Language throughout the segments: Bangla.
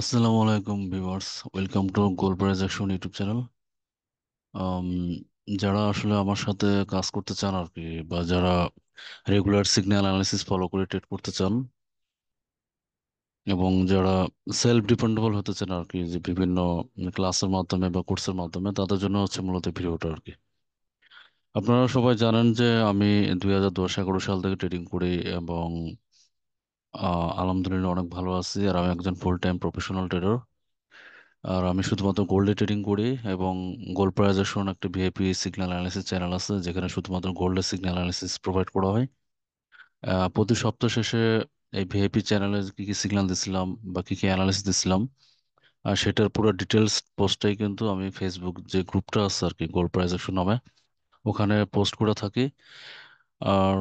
আসসালামু আলাইকুম viewers welcome to gold price action YouTube channel যারা আসলে আমার সাথে কাজ করতে চান আর কি বা যারা রেগুলার সিগন্যাল অ্যানালিসিস ফলো করে ট্রেড করতে চান এবং যারা সেলফ ডিপেন্ডেবল হতে চান আর কি যে বিভিন্ন ক্লাসের মাধ্যমে বা কোর্সের মাধ্যমে তাদের জন্য হচ্ছে মূলত ভিডিওটা আর কি আপনারা সবাই জানেন যে আমি দুই হাজার দশ এগারো সাল থেকে ট্রেডিং করি এবং আলহামদুলিল্লাহ অনেক ভালো আছি আর আমি একজন ফুল টাইম প্রফেশনাল ট্রেডার আর আমি শুধুমাত্র গোল্ডে ট্রেডিং করি এবং গোল্ড প্রাইজেশন একটা ভিআইপি সিগন্যাল অ্যানালিসিস চ্যানেল আছে যেখানে শুধুমাত্র গোল্ডের সিগন্যাল অ্যানালিসিস প্রোভাইড করা হয় প্রতি সপ্তাহ শেষে এই ভিআইপি চ্যানেলে কী কী সিগন্যাল দিছিলাম বা কী কী অ্যানালিসিস দিছিলাম আর সেটার পুরো ডিটেলস পোস্টটাই কিন্তু আমি ফেসবুক যে গ্রুপটা আছে আর কি গোল্ড প্রাইজেশন নামে ওখানে পোস্ট করে থাকি আর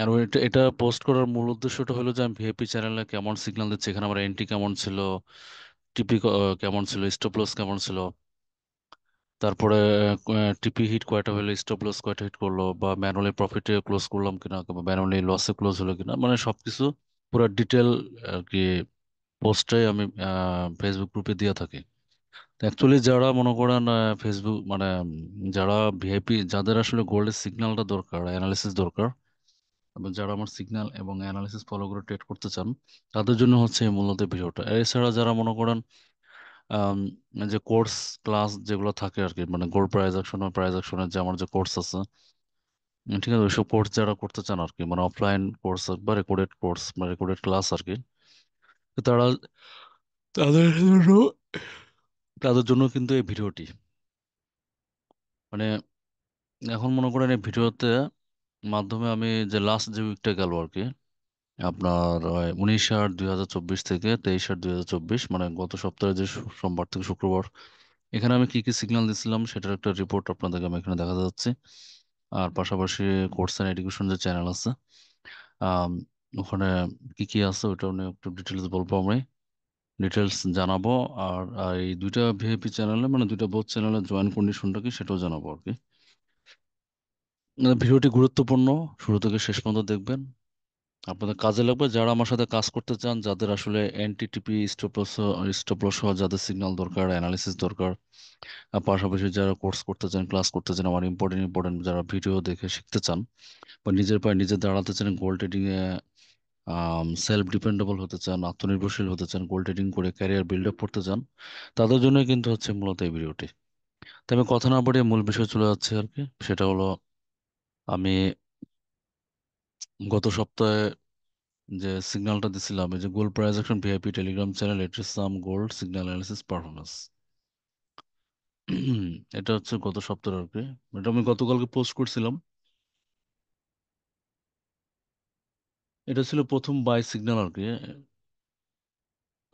আর এটা এটা পোস্ট করার মূল উদ্দেশ্যটা হলো যে আমি ভিএপি চ্যানেলে কেমন সিগন্যাল দিচ্ছে এখানে আমার এন্ট্রি কেমন ছিল টিপি কেমন ছিল স্টপ লস কেমন ছিল তারপরে টিপি হিট কয়টা হলো স্টপ লস কয়টা হিট করলো বা ম্যানুয়ালি প্রফিটে ক্লোজ করলাম কিনা বা ম্যানুয়ালি লসে ক্লোজ হলো কিনা মানে সব কিছু পুরো ডিটেল আর কি পোস্টটাই আমি ফেসবুক গ্রুপে দিয়ে থাকি অ্যাকচুয়ালি যারা মনে করেন ফেসবুক মানে যারা ভিআইপি যাদের আসলে গোল্ডের সিগন্যালটা দরকার অ্যানালিসিস দরকার যারা আমার সিগন্যাল এবং অ্যানালিসিস ফলো করে ট্রেড করতে চান তাদের জন্য হচ্ছে মূলত ভিডিওটা এছাড়া যারা মনে করেন যে কোর্স ক্লাস যেগুলো থাকে আর কি মানে গোল্ড প্রাইজ অ্যাকশন প্রাইজ অ্যাকশনের যে আমার যে কোর্স আছে ঠিক আছে ওইসব কোর্স যারা করতে চান আর কি মানে অফলাইন কোর্স বা রেকর্ডেড কোর্স বা রেকর্ডেড ক্লাস আর কি তারা তাদের জন্য তাদের জন্য কিন্তু এই ভিডিওটি মানে এখন মনে করেন এই ভিডিওতে মাধ্যমে আমি যে লাস্ট যে উইকটা গেল আর কি আপনার উনিশ আট দুই হাজার চব্বিশ থেকে তেইশ আট দুই হাজার চব্বিশ মানে গত সপ্তাহে যে সোমবার থেকে শুক্রবার এখানে আমি কি কি সিগন্যাল দিছিলাম সেটার একটা রিপোর্ট আপনাদেরকে আমি এখানে দেখা যাচ্ছে আর পাশাপাশি কোর্স অ্যান্ড এডুকেশন যে চ্যানেল আছে ওখানে কি কি আছে ওটা নিয়ে একটু ডিটেলস বলবো আমি ডিটেলস জানাবো আর এই দুইটা ভিআইপি চ্যানেলে মানে দুইটা বোথ চ্যানেলে জয়েন কন্ডিশনটা কি সেটাও জানাবো আর কি ভিডিওটি গুরুত্বপূর্ণ শুরু থেকে শেষ পর্যন্ত দেখবেন আপনাদের কাজে লাগবে যারা আমার সাথে কাজ করতে চান যাদের আসলে এনটিটিপি স্টপলস স্টপলস সহ যাদের সিগন্যাল দরকার অ্যানালিসিস দরকার পাশাপাশি যারা কোর্স করতে চান ক্লাস করতে চান আমার ইম্পর্টেন্ট ইম্পর্টেন্ট যারা ভিডিও দেখে শিখতে চান বা নিজের পায়ে নিজে দাঁড়াতে চান গোল ট্রেডিংয়ে সেলফ ডিপেন্ডেবল হতে চান আত্মনির্ভরশীল হতে চান গোল ট্রেডিং করে ক্যারিয়ার বিল্ড আপ করতে চান তাদের জন্যই কিন্তু হচ্ছে মূলত এই ভিডিওটি তবে কথা না বাড়িয়ে মূল বিষয় চলে যাচ্ছে আর কি সেটা হলো আমি গত সপ্তাহে যে সিগন্যালটা দিছিলাম এই যে gold price action VIP telegram channel এটির সাম গোল্ড সিগন্যাল অ্যানালিসিস পারফরমেন্স এটা হচ্ছে গত সপ্তাহে আর কি এটা আমি গতকালকে পোস্ট করছিলাম এটা ছিল প্রথম বাই সিগন্যাল আর কি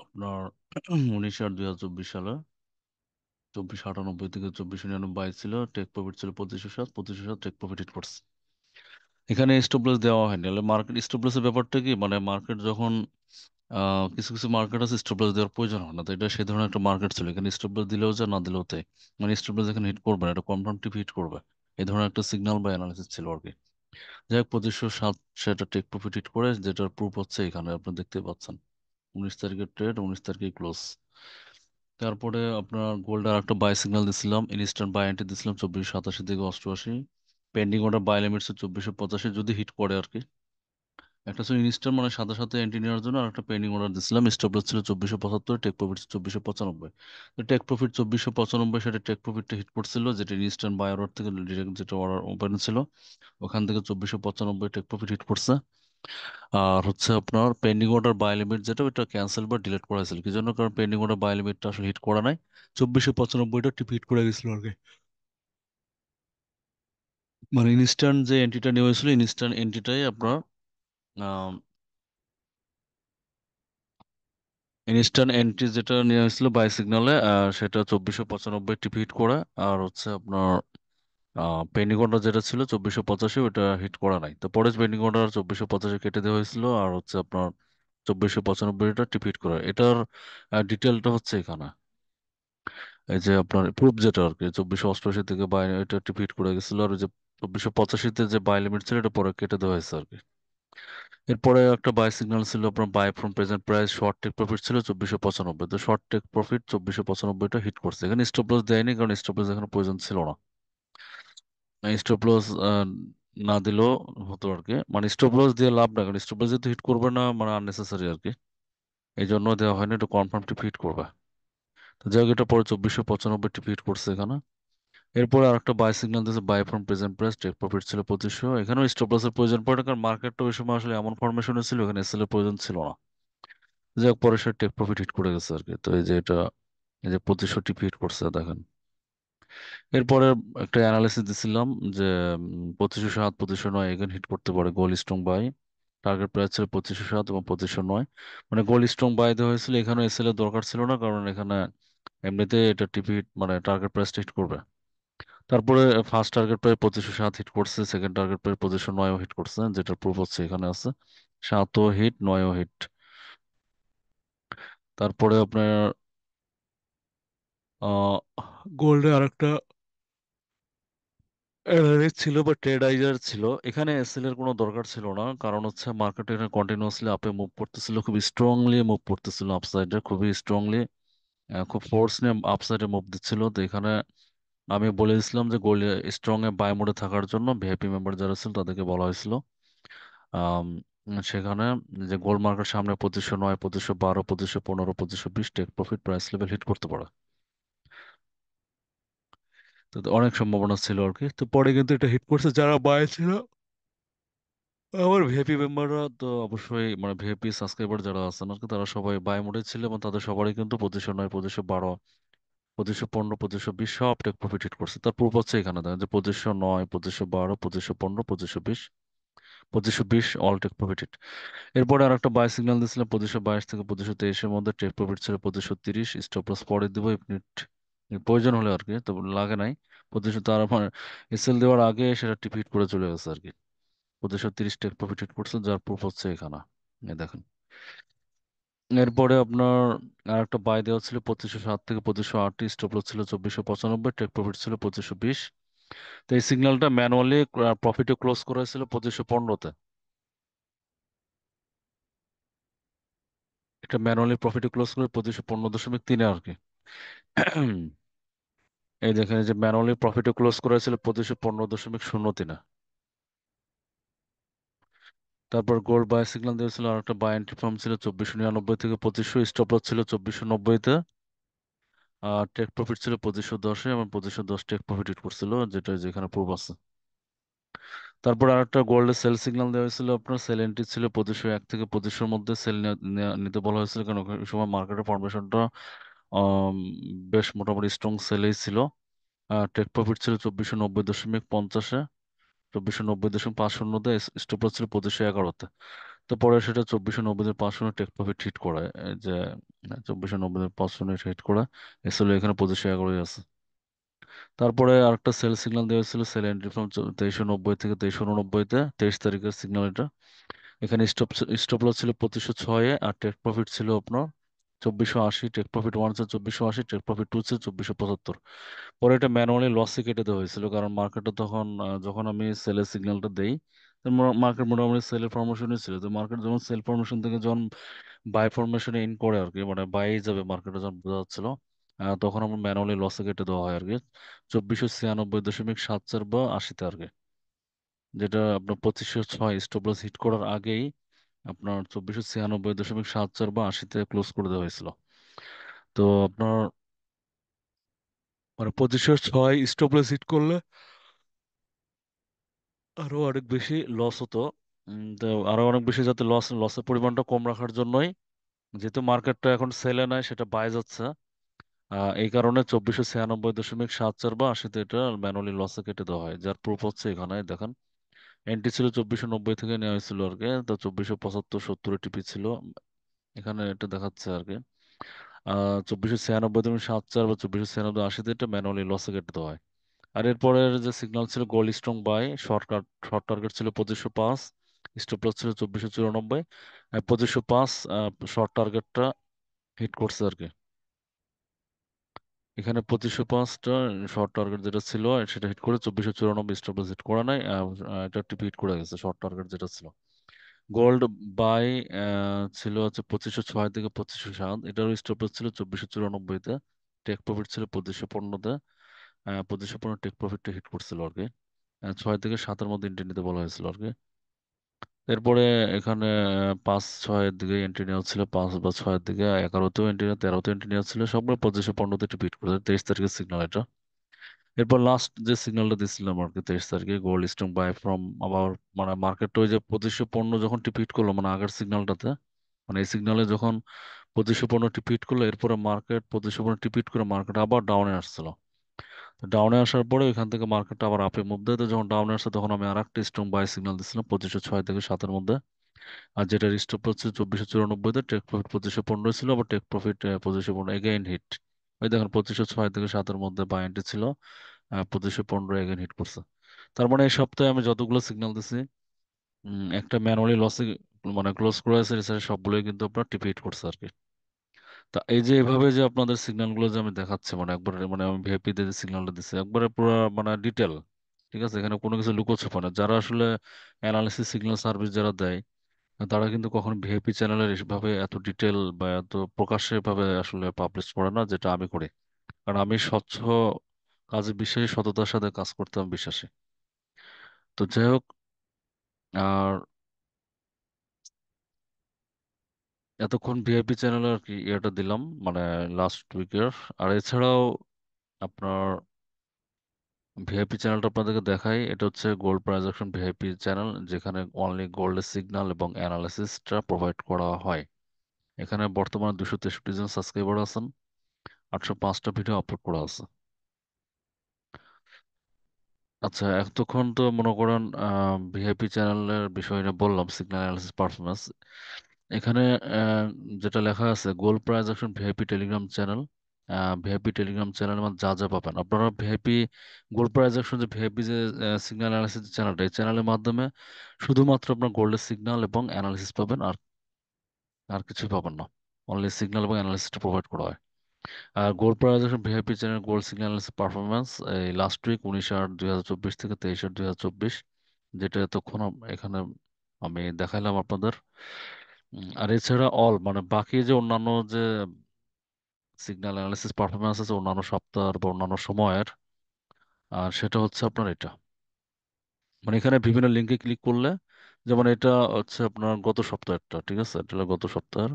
আপনার উনিশ আর দুই হাজার চব্বিশ সালে চব্বিশ আটানব্বই থেকে চব্বিশ নিরানব্বই ছিল টেক প্রফিট ছিল পঁচিশশো সাত পঁচিশশো সাত টেক প্রফিট ইট করছে এখানে স্টপ লস দেওয়া হয়নি তাহলে মার্কেট স্টপ লসের ব্যাপারটা কি মানে মার্কেট যখন কিছু কিছু মার্কেট আছে স্টপ লস দেওয়ার প্রয়োজন হয় না তো এটা সেই ধরনের একটা মার্কেট ছিল এখানে স্টপ লস দিলেও যা না দিলেও তাই মানে স্টপ লস এখানে হিট করবে না এটা কনফার্ম টিপ হিট করবে এই ধরনের একটা সিগনাল বা অ্যানালিসিস ছিল আর কি যাই হোক পঁচিশশো সাত সেটা টেক প্রফিট হিট করে যেটার প্রুফ হচ্ছে এখানে আপনি দেখতেই পাচ্ছেন উনিশ তারিখের ট্রেড উনিশ তারিখে ক্লোজ তারপরে আপনার গোল্ডার একটা বাই সিগন্যাল দিছিলাম ইনস্ট্যান্ট বাই এন্ট্রি দিছিলাম চব্বিশশো সাতাশি থেকে অষ্টআশি পেন্ডিং অর্ডার বাই লিমিটস চব্বিশশো পঁচাশি যদি হিট করে আর কি একটা ছিল ইনস্ট্যান্ট মানে সাথে সাথে এন্ট্রি নেওয়ার জন্য আর একটা পেন্ডিং অর্ডার দিছিলাম স্টপ লস ছিল চব্বিশশো পঁচাত্তর টেক প্রফিট চব্বিশশো পঁচানব্বই তো টেক প্রফিট চব্বিশশো পঁচানব্বই সেটা টেক প্রফিটটা হিট করছিল যেটা ইনস্ট্যান্ট বাই অর্ডার থেকে যেটা অর্ডার ওপেন ছিল ওখান থেকে চব্বিশশো পঁচানব্বই টেক প্রফিট হিট করছে আর হচ্ছে আপনার পেন্ডিং অর্ডার বাই লিমিট যেটা ওইটা ক্যান্সেল বা ডিলিট করা হয়েছিল কি জন্য কারণ পেন্ডিং অর্ডার বাই লিমিটটা আসলে হিট করা নাই চব্বিশশো পঁচানব্বইটা টিপ হিট করে গেছিল আর কি মানে ইনস্ট্যান্ট যে এন্ট্রিটা নেওয়া হয়েছিল ইনস্ট্যান্ট এন্ট্রিটাই আপনার ইনস্ট্যান্ট এন্ট্রি যেটা নেওয়া হয়েছিল বাই সিগনালে সেটা চব্বিশশো পঁচানব্বই টিপ হিট করে আর হচ্ছে আপনার পেন্ডিংটা যেটা ছিল চব্বিশশো পঁচাশি ওটা হিট করা নাই তো পরের পেন্ডিংটা চব্বিশশো পঁচাশি কেটে দেওয়া হয়েছিল আর হচ্ছে আপনার চব্বিশশো পঁচানব্বইটা টিপিট করা এটার ডিটেলটা হচ্ছে এখানে এই যে আপনার প্রুফ যেটা আর কি চব্বিশশো অষ্টআশি থেকে বাই এটা টিপিট করে গেছিল আর ওই যে চব্বিশশো পঁচাশিতে যে বাই লিমিট ছিল এটা পরে কেটে দেওয়া হয়েছে আর কি এরপরে একটা বাই সিগন্যাল ছিল আপনার buy from present price short take profit ছিল চব্বিশশো পঁচানব্বই তো শর্ট টেক প্রফিট চব্বিশশো পঁচানব্বইটা হিট করছে এখানে স্টপ লস দেয়নি কারণ স্টপ লস এখানে প্রয়োজন ছিল না স্টপ মানে না দিলেও হতো আর কি মানে স্টপ দিয়ে লাভ না কারণ হিট করবে না মানে আননেসেসারি আর কি এই জন্য দেওয়া হয়নি একটু কনফার্ম টিপ হিট করবে তো যাই হোক এটা পরে চব্বিশশো পঁচানব্বই টিপ হিট করছে এখানে এরপরে বাই সিগন্যাল দিয়েছে buy from present price take profit ছিল পঁচিশশো এখানেও স্টপ প্রয়োজন পড়ে কারণ মার্কেটটা ওই সময় আসলে এমন ফরমেশনে ছিল এখানে এসএল এর প্রয়োজন ছিল না যাই হোক পরে সে টেক প্রফিট হিট করে গেছে আর কি তো এই যে এটা এই যে পঁচিশশো টিপ হিট করছে দেখেন এরপরে একটা অ্যানালিসিস দিছিলাম যে পঁচিশশো সাত পঁচিশশো নয় এগেন হিট করতে পারে gold strong buy target price ছিল পঁচিশশো সাত এবং পঁচিশশো নয় মানে গোল স্ট্রং বাই দেওয়া হয়েছিল এখানে এস এর দরকার ছিল না কারণ এখানে এমনিতে এটা টিপি হিট মানে টার্গেট প্রাইস হিট করবে তারপরে ফার্স্ট টার্গেট প্রায় পঁচিশশো সাত হিট করছে সেকেন্ড টার্গেট প্রায় পঁচিশশো নয়ও হিট করছে যেটা প্রুফ হচ্ছে এখানে আছে সাতও হিট নয়ও হিট তারপরে আপনার গোল্ডে আরেকটা এলআরএস ছিল বা ট্রেডাইজার ছিল এখানে এসএল এর কোনো দরকার ছিল না কারণ হচ্ছে মার্কেট এখানে কন্টিনিউয়াসলি আপে মুভ করতেছিল খুব স্ট্রংলি মুভ করতেছিল আপসাইডে খুবই স্ট্রংলি খুব ফোর্স নিয়ে আপসাইডে মুভ দিচ্ছিল তো এখানে আমি বলে বলেছিলাম যে গোল্ডে স্ট্রং এ বাই মোডে থাকার জন্য ভিআইপি মেম্বার যারা ছিল তাদেরকে বলা হয়েছিল সেখানে যে গোল্ড মার্কেট সামনে পঁচিশশো নয় পঁচিশশো বারো পঁচিশশো পনেরো পঁচিশশো বিশ take profit price level hit করতে পারে তো অনেক সম্ভাবনা ছিল আর কি তো পরে কিন্তু এটা হিট করছে যারা বায়ে ছিল আমার ভিআইপি মেম্বাররা তো অবশ্যই মানে ভিআইপি সাবস্ক্রাইবার যারা আছেন আর কি তারা সবাই বাই মোডে ছিল এবং তাদের সবারই কিন্তু পঁচিশশো নয় পঁচিশশো বারো পঁচিশশো পনেরো পঁচিশশো বিশ সব টেক প্রফিট হিট করছে তার পূর্ব হচ্ছে এখানে দেখেন যে পঁচিশশো নয় পঁচিশশো বারো পঁচিশশো পনেরো পঁচিশশো বিশ পঁচিশশো বিশ অল টেক প্রফিট হিট এরপরে আর একটা বাই সিগন্যাল দিয়েছিলাম পঁচিশশো বাইশ থেকে পঁচিশশো তেইশের মধ্যে টেক প্রফিট ছিল পঁচিশশো তিরিশ স্টপ লস পরে দেবো ইউনিট প্রয়োজন হলে আর কি তো লাগে নাই প্রতিশোধ তার আমার এসএল দেওয়ার আগে সেটা টিপিট করে চলে গেছে আর কি প্রতিশোধ তিরিশ টাকা প্রফিট হিট করছে যার প্রুফ হচ্ছে এখানে দেখেন এরপরে আপনার আর একটা বাই দেওয়া ছিল পঁচিশশো সাত থেকে পঁচিশশো আটটি স্টপ লস ছিল চব্বিশশো পঁচানব্বই টেক প্রফিট ছিল পঁচিশশো বিশ তো এই সিগন্যালটা ম্যানুয়ালি প্রফিটে ক্লোজ করা হয়েছিল পঁচিশশো পনেরোতে এটা ম্যানুয়ালি প্রফিটে ক্লোজ করে পঁচিশশো পনেরো দশমিক তিনে আর কি এই দেখেন যে ম্যানুয়ালি প্রফিটও ক্লোজ করেছিল পঁচিশশো পনেরো দশমিক শূন্য তিনে তারপর গোল্ড বাই সিগনাল দিয়েছিল আর একটা বাই এন্ট্রি ফর্ম ছিল চব্বিশশো নিরানব্বই থেকে পঁচিশশো স্টপ লস ছিল চব্বিশশো নব্বইতে আর টেক প্রফিট ছিল পঁচিশশো দশে এবং পঁচিশশো দশ টেক প্রফিট ইট করছিল যেটা যেখানে প্রুফ আছে তারপর আর একটা গোল্ডের সেল সিগনাল দেওয়া হয়েছিল আপনার সেল এন্ট্রি ছিল পঁচিশশো এক থেকে পঁচিশশোর মধ্যে সেল নিতে বলা হয়েছিল কারণ ওই সময় মার্কেটের ফর্মেশনটা বেশ মোটামুটি স্ট্রং সেলেই ছিল টেক প্রফিট ছিল চব্বিশশো নব্বই দশমিক পঞ্চাশে চব্বিশশো নব্বই দশমিক পাঁচ শূন্যতে স্টপ লস ছিল পঁচিশশো এগারোতে তো পরে সেটা চব্বিশশো নব্বই পাঁচ শূন্য টেক প্রফিট হিট করে যে চব্বিশশো নব্বই পাঁচ শূন্য হিট করে এসেলো এখানে পঁচিশশো এগারোই আছে তারপরে আরেকটা সেল সিগনাল দেওয়া হয়েছিল সেল এন্ট্রি ফ্রম তেইশশো নব্বই থেকে তেইশশো উনব্বইতে তেইশ তারিখের সিগনাল এটা এখানে স্টপ স্টপ লস ছিল পঁচিশশো ছয়ে আর টেক প্রফিট ছিল আপনার চব্বিশশো আশি টেক প্রফিট ওয়ান চব্বিশশো আশি টেক প্রফিট টু চব্বিশশো পঁচাত্তর পরে এটা ম্যানুয়ালি লসে কেটে দেওয়া হয়েছিল কারণ মার্কেটটা তখন যখন আমি সেলের সিগন্যালটা দেই মার্কেট মোটামুটি সেলের ফর্মেশনই ছিল তো মার্কেট যখন সেল ফর্মেশন থেকে যখন বাই ফর্মেশনে ইন করে আর কি মানে বাই যাবে মার্কেটে যখন বোঝা যাচ্ছিল তখন আমার ম্যানুয়ালি লসে কেটে দেওয়া হয় আর কি চব্বিশশো ছিয়ানব্বই দশমিক সাত চার বা আশিতে আর কি যেটা আপনার পঁচিশশো ছয় স্টপ লস হিট করার আগেই আপনার চব্বিশশো ছিয়ানব্বই দশমিক সাত চার বা আশিতে ক্লোজ করে দেওয়া হয়েছিল তো আপনার মানে পঁচিশশো ছয় স্টপ লস হিট করলে আরো অনেক বেশি লস হতো আরো অনেক বেশি যাতে লস লসের পরিমাণটা কম রাখার জন্যই যেহেতু মার্কেটটা এখন সেলে নাই সেটা বায় যাচ্ছে এই কারণে চব্বিশশো ছিয়ানব্বই দশমিক সাত চার বা আশিতে এটা ম্যানুয়ালি লসে কেটে দেওয়া হয় যার প্রুফ হচ্ছে এখানে দেখেন এন্ট্রি ছিল চব্বিশশো নব্বই থেকে নেওয়া হয়েছিল আর কি তো চব্বিশশো পঁচাত্তর সত্তর টিপি ছিল এখানে এটা দেখাচ্ছে আর কি চব্বিশশো ছিয়ানব্বই দশমিক সাত চার বা চব্বিশশো ছিয়ানব্বই আশিতে এটা ম্যানুয়ালি লসে কেটে দেওয়া হয় আর এরপরের যে সিগন্যাল ছিল gold strong buy short short target ছিল পঁচিশশো পাঁচ স্টপ লস ছিল চব্বিশশো চুরানব্বই পঁচিশশো পাঁচ শর্ট টার্গেটটা হিট করছে আর কি এখানে পঁচিশশো পাঁচটা শর্ট টার্গেট যেটা ছিল সেটা হিট করে চব্বিশশো চুরানব্বই স্টপেজ হিট করা নাই এটা টিপি হিট করে গেছে শর্ট টার্গেট যেটা ছিল গোল্ড বাই ছিল হচ্ছে পঁচিশশো ছয় থেকে পঁচিশশো সাত এটারও স্টপেজ ছিল চব্বিশশো চুরানব্বইতে টেক প্রফিট ছিল পঁচিশশো পনেরোতে পঁচিশশো পনেরো টেক প্রফিটটা হিট করছিল আর কি ছয় থেকে সাতের মধ্যে এন্ট্রি নিতে বলা হয়েছিল আর কি এরপরে এখানে পাঁচ ছয়ের দিকে এন্ট্রি নেওয়া ছিল পাঁচ বা ছয়ের দিকে এগারোতেও এন্ট্রি নেওয়া তেরোতে এন্ট্রি নেওয়া ছিল সবগুলো পঁচিশে পনেরোতে একটু বিট করে তেইশ তারিখের সিগনাল এটা এরপর লাস্ট যে সিগনালটা দিচ্ছিলাম আর কি তেইশ তারিখে গোল্ড স্ট্রং বাই ফ্রম আবার মানে মার্কেটটা ওই যে পঁচিশশো পণ্য যখন টিপিট করলো মানে আগের সিগনালটাতে মানে এই সিগনালে যখন পঁচিশশো পণ্য টিপিট করলো এরপরে মার্কেট পঁচিশশো পণ্য টিপিট করে মার্কেট আবার ডাউনে আসছিল ডাউনে আসার পরে ওইখান থেকে মার্কেটটা আবার আপে মুভ দেয় তো যখন ডাউনে আসে তখন আমি আর একটা স্ট্রং বাই সিগন্যাল দিচ্ছিলাম পঁচিশশো ছয় থেকে সাতের মধ্যে আর যেটা স্টপ হচ্ছে চব্বিশশো চুরানব্বইতে টেক প্রফিট পঁচিশশো পনেরো ছিল আবার টেক প্রফিট পঁচিশশো পনেরো এগেইন হিট ওই দেখেন পঁচিশশো ছয় থেকে সাতের মধ্যে বাই এন্ট্রি ছিল পঁচিশশো পনেরো এগেইন হিট করছে তার মানে এই সপ্তাহে আমি যতগুলো সিগন্যাল দিছি একটা ম্যানুয়ালি লসে মানে ক্লোজ করে আছে সবগুলোই কিন্তু আপনার টিপি হিট করছে আর কি তা এই যে এভাবে যে আপনাদের সিগন্যাল গুলো যে আমি দেখাচ্ছি মানে একবারে মানে আমি ভিআইপিদের যে সিগন্যালটা দিচ্ছি একবারে পুরো মানে ডিটেল ঠিক আছে এখানে কোনো কিছু লুকোছাপা না যারা আসলে অ্যানালিসিস সিগন্যাল সার্ভিস যারা দেয় তারা কিন্তু কখন ভিআইপি চ্যানেলের এভাবে এত ডিটেল বা এত প্রকাশ্যে এভাবে আসলে পাবলিশ করে না যেটা আমি করি কারণ আমি স্বচ্ছ কাজে বিশেষ সততার সাথে কাজ করতাম বিশ্বাসী তো যাই হোক আর এতক্ষণ ভিআইপি চ্যানেল আর কি ইয়েটা দিলাম মানে লাস্ট উইকের আর এছাড়াও আপনার ভিআইপি চ্যানেলটা আপনাদেরকে দেখাই এটা হচ্ছে গোল্ড প্রাইজ ভিআইপি চ্যানেল যেখানে অনলি গোল্ডের সিগনাল এবং অ্যানালাইসিসটা প্রোভাইড করা হয় এখানে বর্তমানে দুশো তেষট্টি জন সাবস্ক্রাইবার আছেন আটশো পাঁচটা ভিডিও আপলোড করা আছে আচ্ছা এতক্ষণ তো মনে করেন ভিআইপি চ্যানেলের বিষয়টা বললাম সিগনাল অ্যানালাইসিস পারফরমেন্স এখানে যেটা লেখা আছে gold price action VIP telegram channel VIP telegram channel মানে যা যা পাবেন আপনারা ভিআইপি গোল্ড প্রাইজ একশন যে ভিআইপি যে সিগন্যাল অ্যানালিসিস চ্যানেলটা এই চ্যানেলের মাধ্যমে শুধুমাত্র আপনার গোল্ডের সিগন্যাল এবং অ্যানালিসিস পাবেন আর আর কিছুই পাবেন না অনলি সিগন্যাল এবং অ্যানালিসিসটা প্রোভাইড করা হয় আর gold price action VIP channel gold signal analysis performance এই লাস্ট উইক উনিশ আট দুই হাজার চব্বিশ থেকে তেইশ আট দুই হাজার চব্বিশ যেটা এতক্ষণ এখানে আমি দেখাইলাম আপনাদের আর এছাড়া অল মানে বাকি যে অন্যান্য যে সিগন্যাল অ্যানালিসিস পারফরমেন্স আছে অন্যান্য সপ্তাহের বা অন্যান্য সময়ের আর সেটা হচ্ছে আপনার এটা মানে এখানে বিভিন্ন লিঙ্কে ক্লিক করলে যেমন এটা হচ্ছে আপনার গত সপ্তাহেরটা ঠিক আছে এটা গত সপ্তাহের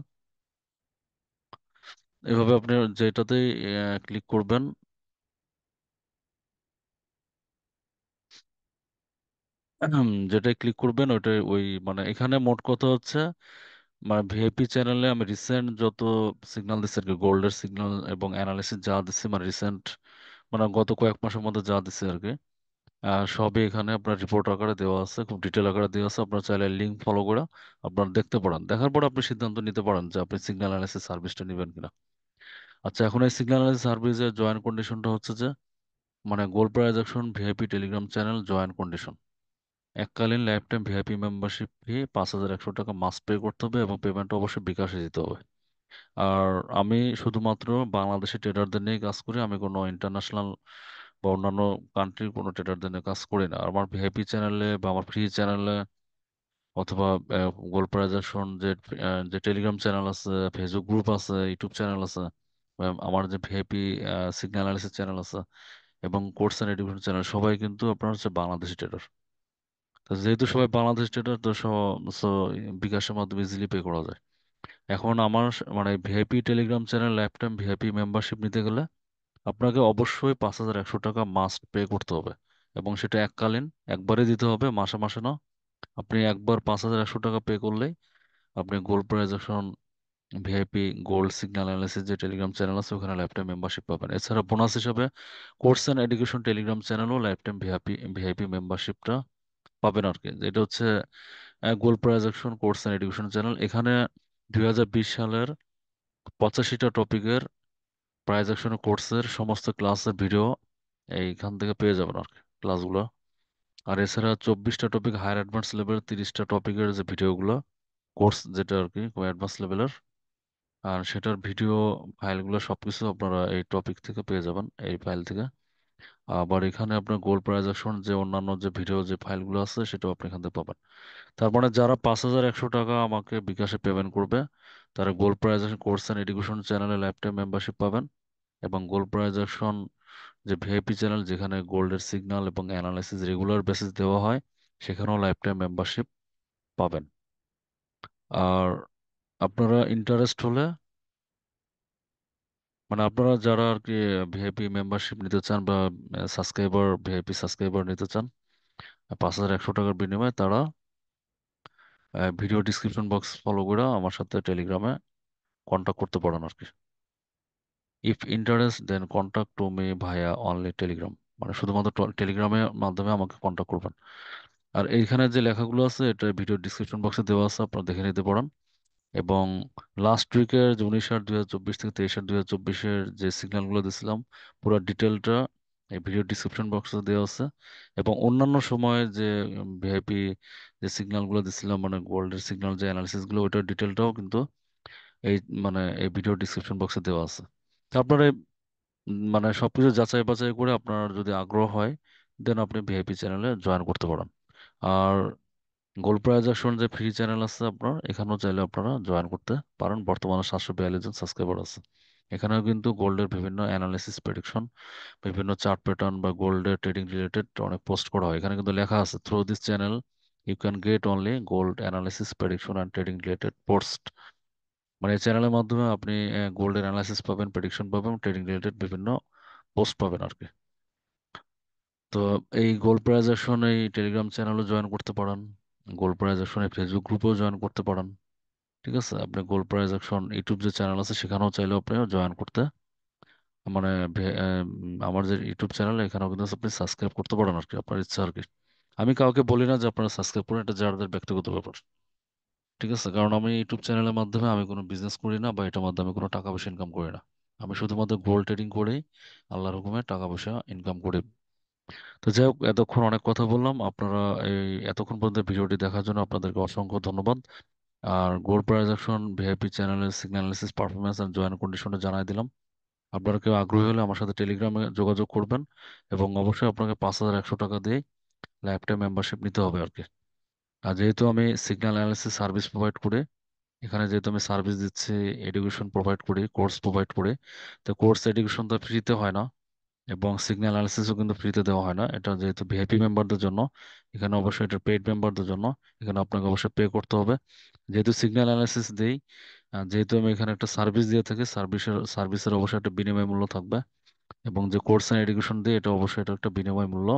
এভাবে আপনি যেটাতে ক্লিক করবেন যেটা ক্লিক করবেন ওইটা ওই মানে এখানে মোট কথা হচ্ছে মানে ভিআইপি চ্যানেলে আমি রিসেন্ট যত সিগনাল দিচ্ছি আর কি গোল্ডের সিগন্যাল এবং অ্যানালিসিস যা দিচ্ছি মানে রিসেন্ট মানে গত কয়েক মাসের মধ্যে যা দিচ্ছি আর কি সবই এখানে আপনার রিপোর্ট আকারে দেওয়া আছে খুব ডিটেল আকারে দেওয়া আছে আপনার চাইলে লিঙ্ক ফলো করে আপনার দেখতে পারেন দেখার পর আপনি সিদ্ধান্ত নিতে পারেন যে আপনি সিগন্যাল অ্যানালিসিস সার্ভিসটা নেবেন কিনা আচ্ছা এখন এই সিগনাল অ্যানালিসিস সার্ভিসের জয়েন্ট কন্ডিশনটা হচ্ছে যে মানে gold price VIP telegram channel joint condition এককালীন lifetime VIP membership fee পাঁচ হাজার একশো টাকা মাস পে করতে হবে এবং পেমেন্ট অবশ্যই বিকাশে দিতে হবে আর আমি শুধুমাত্র বাংলাদেশি ট্রেডারদের নিয়ে কাজ করি আমি কোনো ইন্টারন্যাশনাল বা অন্যান্য কান্ট্রির কোনো ট্রেডারদের নিয়ে কাজ করি না আমার ভিআইপি চ্যানেলে বা আমার ফ্রি চ্যানেলে অথবা গোল্ড প্রাইজেশন যে যে টেলিগ্রাম চ্যানেল আছে ফেসবুক গ্রুপ আছে ইউটিউব চ্যানেল আছে আমার যে ভিআইপি সিগন্যাল অ্যানালিসিস চ্যানেল আছে এবং কোর্স অ্যান্ড এডুকেশন চ্যানেল সবাই কিন্তু আপনার হচ্ছে বাংলাদেশি ট্রেডার যেহেতু সবাই বাংলাদেশ তো বিকাশের মাধ্যমে ইজিলি পে করা যায় এখন আমার মানে VIP telegram channel time VIP membership নিতে গেলে আপনাকে অবশ্যই পাঁচ হাজার একশো টাকা মাস্ট পে করতে হবে এবং সেটা এককালীন একবারে দিতে হবে মাসে মাসে না আপনি একবার পাঁচ হাজার একশো টাকা পে করলেই আপনি gold price action VIP gold signal analysis যে টেলিগ্রাম চ্যানেল আছে ওখানে টাইম মেম্বারশিপ পাবেন এছাড়া বোনাস হিসাবে কোর্স অ্যান্ড এডুকেশন টেলিগ্রাম চ্যানেলও লাইফটাইম ভিআইপি ভিআইপি মেম্বারশিপটা পাবেন আর কি এটা হচ্ছে gold price action course and education channel এখানে দুই সালের পঁচাশিটা টপিকের প্রায়োজেকশন কোর্সের সমস্ত ক্লাসের ভিডিও এইখান থেকে পেয়ে যাবেন আর কি ক্লাসগুলো আর এছাড়া চব্বিশটা টপিক হায়ার অ্যাডভান্স লেভেল তিরিশটা টপিকের যে ভিডিওগুলো কোর্স যেটা আর কি অ্যাডভান্স লেভেলের আর সেটার ভিডিও ফাইলগুলো সব কিছু আপনারা এই টপিক থেকে পেয়ে যাবেন এই ফাইল থেকে আবার এখানে আপনার গোল প্রাইজেশন যে অন্যান্য যে ভিডিও যে ফাইলগুলো আছে সেটাও আপনি এখান থেকে পাবেন তার মানে যারা পাঁচ হাজার একশো টাকা আমাকে বিকাশে পেমেন্ট করবে তারা gold price action course and education চ্যানেলে লাইফটাইম মেম্বারশিপ পাবেন এবং গোল প্রাইজেশন যে ভিআইপি চ্যানেল যেখানে গোল্ডের সিগন্যাল এবং অ্যানালাইসিস রেগুলার বেসিস দেওয়া হয় সেখানেও লাইফটাইম মেম্বারশিপ পাবেন আর আপনারা ইন্টারেস্ট হলে মানে আপনারা যারা আর কি ভিআইপি মেম্বারশিপ নিতে চান বা সাবস্ক্রাইবার ভিআইপি সাবস্ক্রাইবার নিতে চান পাঁচ হাজার একশো টাকার বিনিময়ে তারা ভিডিও ডিসক্রিপশন বক্স ফলো করে আমার সাথে টেলিগ্রামে কন্ট্যাক্ট করতে পারেন আর কি if interest then contact to me via only telegram মানে শুধুমাত্র টেলিগ্রামের মাধ্যমে আমাকে কন্ট্যাক্ট করবেন আর এইখানে যে লেখাগুলো আছে এটা ভিডিও ডিসক্রিপশন বক্সে দেওয়া আছে আপনারা দেখে নিতে পারেন এবং লাস্ট উইকের যে উনিশ আট দুই হাজার চব্বিশ থেকে তেইশ আট দুই হাজার চব্বিশের যে সিগন্যালগুলো দিয়েছিলাম পুরো ডিটেলটা এই ভিডিও ডিসক্রিপশন বক্সে দেওয়া আছে এবং অন্যান্য সময়ে যে ভিআইপি যে সিগন্যালগুলো দিয়েছিলাম মানে গোল্ডের সিগন্যাল যে অ্যানালিসিসগুলো ওইটার ডিটেলটাও কিন্তু এই মানে এই ভিডিও ডিসক্রিপশন বক্সে দেওয়া আছে তো এই মানে সব কিছু যাচাই বাছাই করে আপনার যদি আগ্রহ হয় দেন আপনি ভিআইপি চ্যানেলে জয়েন করতে পারেন আর গোলপ্রাইজ আসন যে ফ্রি চ্যানেল আছে আপনার এখানেও চাইলে আপনারা জয়েন করতে পারেন বর্তমানে সাতশো বিয়াল্লিশ জন সাবস্ক্রাইবার আছে এখানেও কিন্তু গোল্ডের বিভিন্ন অ্যানালিসিস প্রেডিকশন বিভিন্ন চার্ট প্যাটার্ন বা গোল্ডের ট্রেডিং রিলেটেড অনেক পোস্ট করা হয় এখানে কিন্তু লেখা আছে through this channel you can get only gold analysis prediction and trading related post মানে চ্যানেলের মাধ্যমে আপনি গোল্ডের অ্যানালিসিস পাবেন প্রেডিকশন পাবেন ট্রেডিং রিলেটেড বিভিন্ন পোস্ট পাবেন আর কি তো এই গোল্ড প্রাইজেশন এই টেলিগ্রাম চ্যানেলও জয়েন করতে পারেন গোল্ড প্রাইজ অ্যাকশনে ফেসবুক গ্রুপেও জয়েন করতে পারেন ঠিক আছে আপনি গোল্ড প্রাইজ অ্যাকশন ইউটিউব যে চ্যানেল আছে সেখানেও চাইলেও আপনি জয়েন করতে মানে আমার যে ইউটিউব চ্যানেল এখানেও কিন্তু আপনি সাবস্ক্রাইব করতে পারেন আর কি আপনার ইচ্ছা আর কি আমি কাউকে বলি না যে আপনারা সাবস্ক্রাইব করুন এটা যাদের ব্যক্তিগত ব্যাপার ঠিক আছে কারণ আমি ইউটিউব চ্যানেলের মাধ্যমে আমি কোনো বিজনেস করি না বা এটার মাধ্যমে কোনো টাকা পয়সা ইনকাম করি না আমি শুধুমাত্র গোল্ড ট্রেডিং করেই আল্লাহর হুকুমে টাকা পয়সা ইনকাম করি তো যাই হোক এতক্ষণ অনেক কথা বললাম আপনারা এই এতক্ষণ পর্যন্ত ভিডিওটি দেখার জন্য আপনাদেরকে অসংখ্য ধন্যবাদ আর গোল্ড প্রাইজ ভিআইপি চ্যানেলের সিগন্যালাইসিস পারফরমেন্স আর জয়েন কন্ডিশনে জানাই দিলাম আপনারা কেউ আগ্রহী হলে আমার সাথে টেলিগ্রামে যোগাযোগ করবেন এবং অবশ্যই আপনাকে পাঁচ হাজার একশো টাকা দিয়ে ল্যাপটপ মেম্বারশিপ নিতে হবে আর কি আর যেহেতু আমি সিগন্যাল অ্যানালিসিস সার্ভিস প্রোভাইড করে এখানে যেহেতু আমি সার্ভিস দিচ্ছি এডুকেশন প্রোভাইড করি কোর্স প্রোভাইড করি তো কোর্স এডুকেশন তো ফ্রিতে হয় না এবং সিগন্যাল অ্যানালিসিসও কিন্তু ফ্রিতে দেওয়া হয় না এটা যেহেতু ভিআইপি মেম্বারদের জন্য এখানে অবশ্যই এটা পেইড মেম্বারদের জন্য এখানে আপনাকে অবশ্যই পে করতে হবে যেহেতু সিগন্যাল অ্যানালিসিস দিই যেহেতু আমি এখানে একটা সার্ভিস দিয়ে থাকি সার্ভিসের সার্ভিসের অবশ্যই একটা বিনিময় মূল্য থাকবে এবং যে কোর্স অ্যান্ড এডুকেশন দিয়ে এটা অবশ্যই এটা একটা বিনিময় মূল্য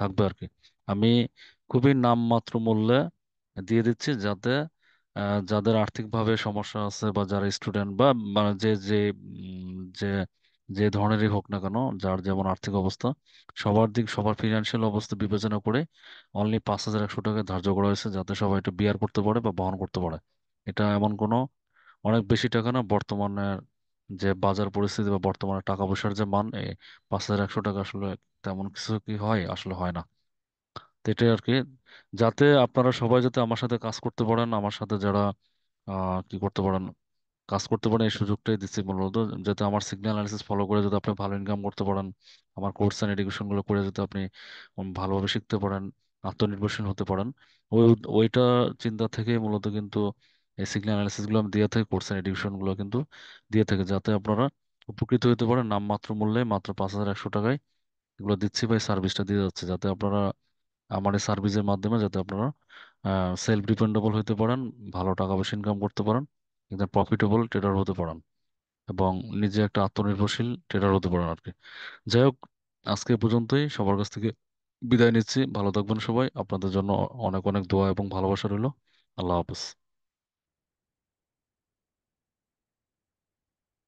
থাকবে আর কি আমি খুবই নামমাত্র মূল্যে দিয়ে দিচ্ছি যাতে যাদের আর্থিকভাবে সমস্যা আছে বা যারা স্টুডেন্ট বা মানে যে যে যে যে ধরনেরই হোক না কেন যার যেমন আর্থিক অবস্থা সবার দিক সবার ফিনান্সিয়াল অবস্থা বিবেচনা করে অনলি পাঁচ হাজার একশো টাকা ধার্য করা হয়েছে যাতে সবাই একটু বিয়ার করতে পারে বা বহন করতে পারে এটা এমন কোনো অনেক বেশি টাকা না বর্তমানে যে বাজার পরিস্থিতি বা বর্তমানে টাকা পয়সার যে মান এই পাঁচ হাজার একশো টাকা আসলে তেমন কিছু কি হয় আসলে হয় না তো এটাই আর কি যাতে আপনারা সবাই যাতে আমার সাথে কাজ করতে পারেন আমার সাথে যারা আহ কি করতে পারেন কাজ করতে পারেন এই সুযোগটাই দিচ্ছি মূলত যাতে আমার সিগন্যাল অ্যানালিসিস ফলো করে যাতে আপনি ভালো ইনকাম করতে পারেন আমার কোর্স অ্যান্ড গুলো করে যাতে আপনি ভালোভাবে শিখতে পারেন আত্মনির্ভরশীল হতে পারেন ওই ওইটা চিন্তা থেকে মূলত কিন্তু এই সিগন্যাল গুলো আমি দিয়ে থাকি কোর্স অ্যান্ড গুলো কিন্তু দিয়ে থাকে যাতে আপনারা উপকৃত হতে পারেন নামমাত্র মূল্যে মাত্র পাঁচ হাজার একশো টাকায় এগুলো দিচ্ছি বা সার্ভিসটা দিয়ে যাচ্ছে যাতে আপনারা আমার এই সার্ভিসের মাধ্যমে যাতে আপনারা সেলফ ডিপেন্ডেবল হতে পারেন ভালো টাকা পয়সা ইনকাম করতে পারেন একজন প্রফিটেবল ট্রেডার হতে পারেন এবং নিজে একটা আত্মনির্ভরশীল ট্রেডার হতে পারেন আর কি যাই হোক আজকে পর্যন্তই সবার কাছ থেকে বিদায় নিচ্ছি ভালো থাকবেন সবাই আপনাদের জন্য অনেক অনেক দোয়া এবং ভালোবাসা রইল আল্লাহ হাফেজ